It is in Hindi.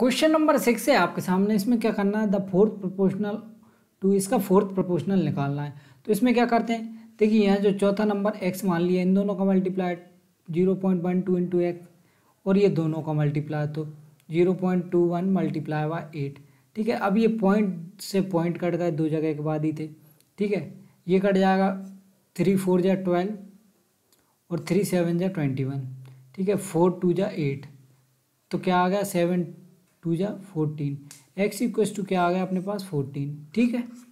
क्वेश्चन नंबर सिक्स है आपके सामने इसमें क्या करना है द फोर्थ प्रोपोर्शनल टू इसका फोर्थ प्रोपोर्शनल निकालना है तो इसमें क्या करते हैं देखिए यहाँ जो चौथा नंबर एक्स मान लिया इन दोनों का multiply zero point one two into x और ये दोनों का मल्टीप्लाई तो zero point two one multiply वा एट ठीक है अब ये पॉइंट से पॉइंट कट गए दो जगह के बाद ही थे ठीक है ये कट जाएगा थ्री फोर जा ट्वेल्व और थ्री सेवन जा ट्वेंटी वन ठीक है फोर टू जा एट तो क्या आ गया सेवन टू जा फोर्टीन एक्स इक्व टू क्या आ गया अपने पास फोर्टीन ठीक है